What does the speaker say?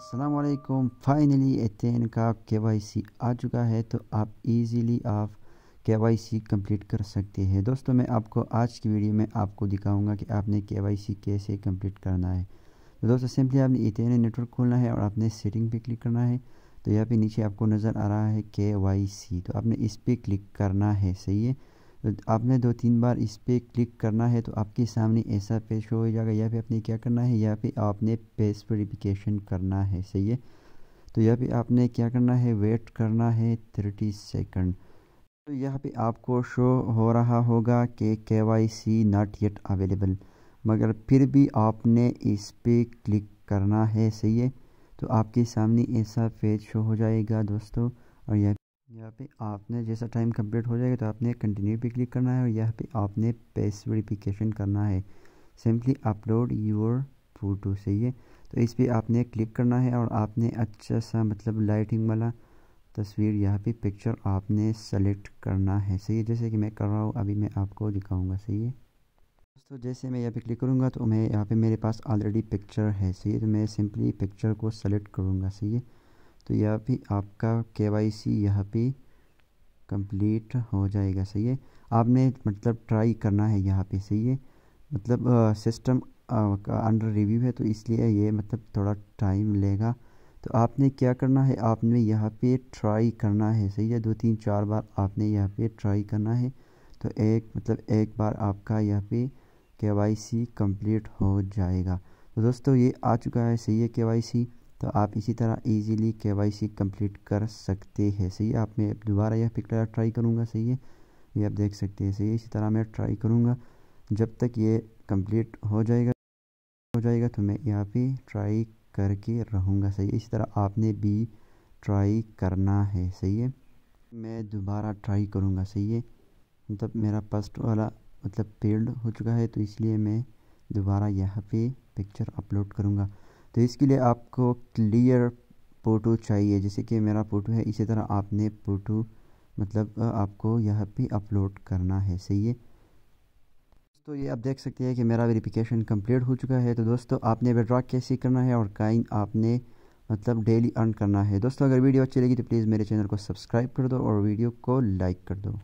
Aslam finally ethane का के Y सी आ चुका है तो आप इजीली आप के वाई सी कम्प्लीट कर सकते हैं दोस्तों मैं आपको आज की वीडियो में आपको दिखाऊंगा कि आपने के वाई सी कैसे कम्प्लीट करना है तो दोस्तों सिंपली आपने इथेन नेटवर्क खोलना है और आपने सेटिंग पे क्लिक करना है तो यहाँ पे नीचे आपको नज़र आ रहा है के वाई सी तो आपने इस पर क्लिक करना है सही है आपने दो तीन बार इस पर क्लिक करना है तो आपके सामने ऐसा पेज हो जाएगा या फिर आपने क्या करना है या फिर आपने पेज वेरिफिकेशन करना है सही है तो यहाँ पे आपने क्या करना है वेट करना है थर्टी सेकंड तो यहाँ पे आपको शो हो रहा होगा कि K Y C not yet available मगर फिर भी आपने इस पर क्लिक करना है सही है तो आपके सामने ऐसा पेज शो हो जाएगा दोस्तों और यह यहाँ पे आपने जैसा टाइम कंप्लीट हो जाएगा तो आपने कंटिन्यू पे क्लिक करना है और यहाँ पे आपने पेस वेरिफिकेशन करना है सिंपली अपलोड योर फ़ोटो सही है तो इस पर आपने क्लिक करना है और आपने अच्छा सा मतलब लाइटिंग वाला तस्वीर यहाँ पे पिक्चर आपने सेलेक्ट करना है सही है जैसे कि मैं कर रहा हूँ अभी मैं आपको दिखाऊँगा सही है दोस्तों जैसे मैं यहाँ पे क्लिक करूँगा तो मैं यहाँ पे मेरे पास ऑलरेडी पिक्चर है सही है तो मैं सिंपली पिक्चर को सेलेक्ट करूँगा सही है तो यहाँ पे आपका के वाई सी यहाँ पे कंप्लीट हो जाएगा सही है आपने मतलब ट्राई करना है यहाँ पे सही है मतलब सिस्टम अंडर रिव्यू है तो इसलिए ये मतलब थोड़ा टाइम लेगा तो आपने क्या करना है आपने यहाँ पे ट्राई करना है सही है दो तीन चार बार आपने यहाँ पे ट्राई करना है तो एक मतलब एक बार आपका यहाँ पे के वाई सी कम्प्लीट हो जाएगा तो दोस्तों ये आ चुका है सही है के वाई सी तो आप इसी तरह इजीली केवाईसी कंप्लीट कर सकते हैं सही है आप मैं दोबारा यह पिक्चर ट्राई करूँगा सही है ये आप देख सकते हैं सही है इसी तरह मैं ट्राई करूँगा जब तक ये कंप्लीट हो जाएगा हो जाएगा तो मैं यहाँ पे ट्राई करके रहूँगा सही है इसी तरह आपने भी ट्राई करना है सही है मैं दोबारा ट्राई करूँगा सही है मतलब मेरा फर्स्ट वाला मतलब फेल्ड हो चुका है तो इसलिए मैं दोबारा यहाँ पे पिक्चर अपलोड करूँगा तो इसके लिए आपको क्लियर फोटो चाहिए जैसे कि मेरा फ़ोटो है इसी तरह आपने फ़ोटो मतलब आपको यहाँ पे अपलोड करना है सही है दोस्तों ये आप देख सकते हैं कि मेरा वेरिफिकेशन कंप्लीट हो चुका है तो दोस्तों आपने विड्रा कैसे करना है और काइन आपने मतलब डेली अर्न करना है दोस्तों अगर वीडियो अच्छी लगी तो प्लीज़ मेरे चैनल को सब्सक्राइब कर दो और वीडियो को लाइक कर दो